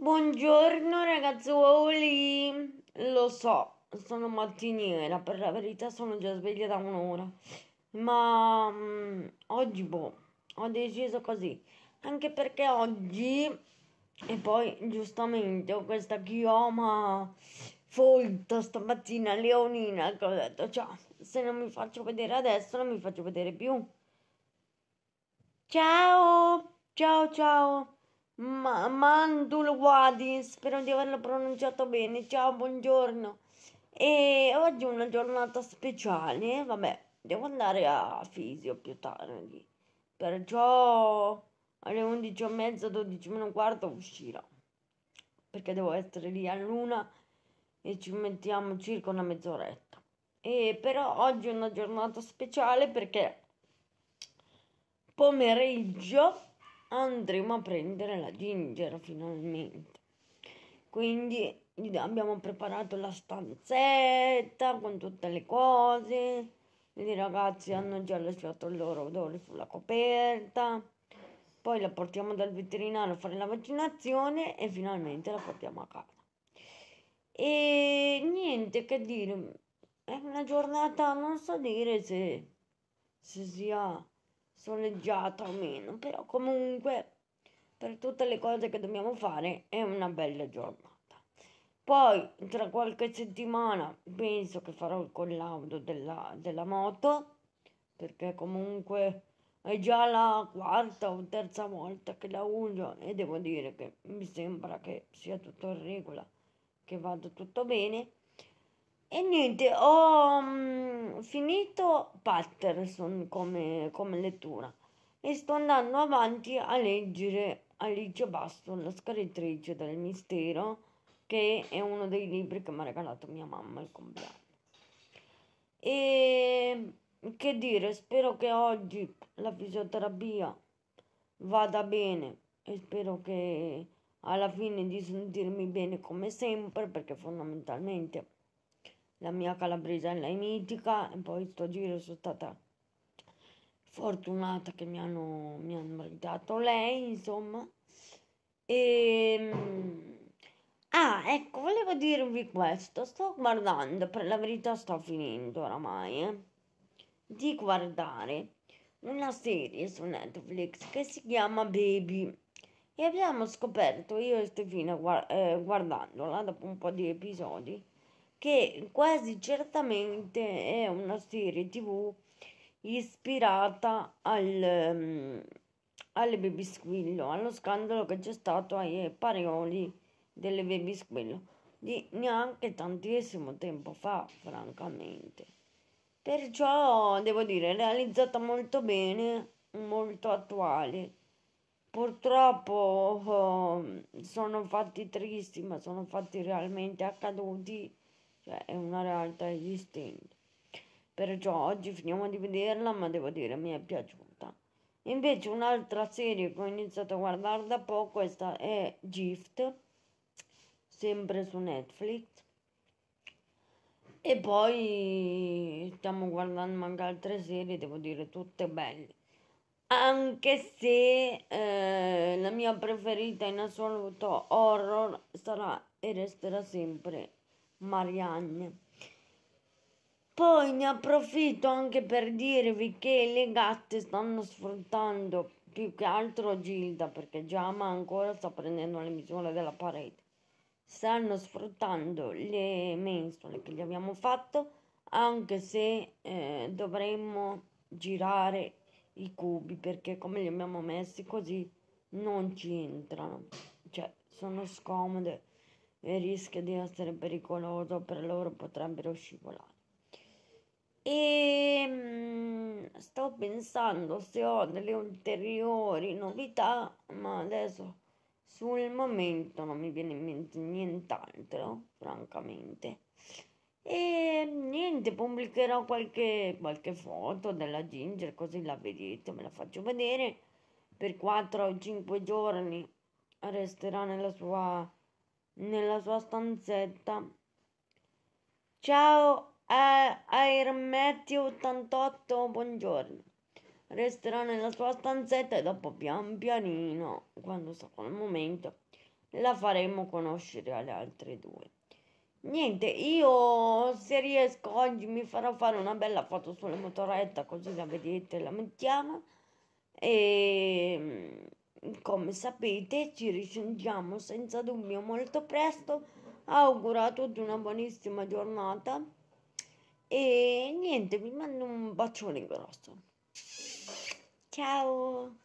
Buongiorno ragazzuoli, lo so, sono mattiniera, per la verità sono già sveglia da un'ora, ma um, oggi boh, ho deciso così, anche perché oggi, e poi giustamente ho questa chioma folta stamattina, leonina, che ho detto, ciao, se non mi faccio vedere adesso non mi faccio vedere più. Ciao, ciao, ciao. Ma- Mandul spero di averlo pronunciato bene. Ciao, buongiorno. E oggi è una giornata speciale. Vabbè, devo andare a Fisio più tardi. Perciò alle 11 e mezza, 12 meno quarto uscirò. Perché devo essere lì a luna e ci mettiamo circa una mezz'oretta. E però oggi è una giornata speciale perché pomeriggio andremo a prendere la ginger finalmente. Quindi abbiamo preparato la stanzetta con tutte le cose. I ragazzi hanno già lasciato il loro odore sulla coperta. Poi la portiamo dal veterinario a fare la vaccinazione e finalmente la portiamo a casa. E niente che dire, è una giornata, non so dire se, se sia soleggiata o meno, però comunque per tutte le cose che dobbiamo fare è una bella giornata. Poi tra qualche settimana penso che farò il collaudo della, della moto, perché comunque è già la quarta o terza volta che la uso e devo dire che mi sembra che sia tutto in regola, che vada tutto bene. E niente, ho mh, mm, finito Patterson come, come lettura e sto andando avanti a leggere Alice Baston, la scrittrice del mistero, che è uno dei libri che mi ha regalato mia mamma al compleanno. E che dire, spero che oggi la fisioterapia vada bene e spero che alla fine di sentirmi bene come sempre, perché fondamentalmente la mia calabrisella è mitica e poi sto giro sono stata fortunata che mi hanno, mi hanno meritato lei, insomma. E... Ehm, ah, ecco, volevo dirvi questo, sto guardando, per la verità sto finendo oramai, eh, di guardare una serie su Netflix che si chiama Baby e abbiamo scoperto io e Stefina guard- eh, guardandola dopo un po' di episodi che quasi certamente è una serie tv ispirata al, um, alle baby squillo, allo scandalo che c'è stato ai parioli delle baby squillo di neanche tantissimo tempo fa, francamente. Perciò devo dire, realizzata molto bene, molto attuale. Purtroppo oh, sono fatti tristi, ma sono fatti realmente accaduti cioè è una realtà esistente. Perciò oggi finiamo di vederla, ma devo dire mi è piaciuta. Invece un'altra serie che ho iniziato a guardare da poco è Gift, sempre su Netflix. E poi stiamo guardando anche altre serie, devo dire tutte belle. Anche se eh, la mia preferita in assoluto horror sarà e resterà sempre Marianne. Poi ne approfitto anche per dirvi che le gatte stanno sfruttando più che altro Gilda perché Giama ancora sta prendendo le misure della parete. Stanno sfruttando le mensole che gli abbiamo fatto anche se eh, dovremmo girare i cubi perché come li abbiamo messi così non ci entrano. Cioè sono scomode e rischia di essere pericoloso per loro, potrebbero scivolare. E ehm, sto pensando se ho delle ulteriori novità, ma adesso sul momento non mi viene in mente nient'altro, francamente. E ehm, niente, pubblicherò qualche, qualche foto della Ginger così la vedete, me la faccio vedere. Per 4 o 5 giorni resterà nella sua nella sua stanzetta. Ciao eh, Airmetti88, buongiorno. Resterà nella sua stanzetta e dopo pian pianino, quando sarà il momento, la faremo conoscere alle altre due. Niente, io se riesco oggi mi farò fare una bella foto sulla motoretta così la vedete, la mettiamo. E ehm, come sapete, ci risentiamo senza dubbio molto presto. Auguro a tutti una buonissima giornata e niente, vi mando un bacione grosso. Ciao!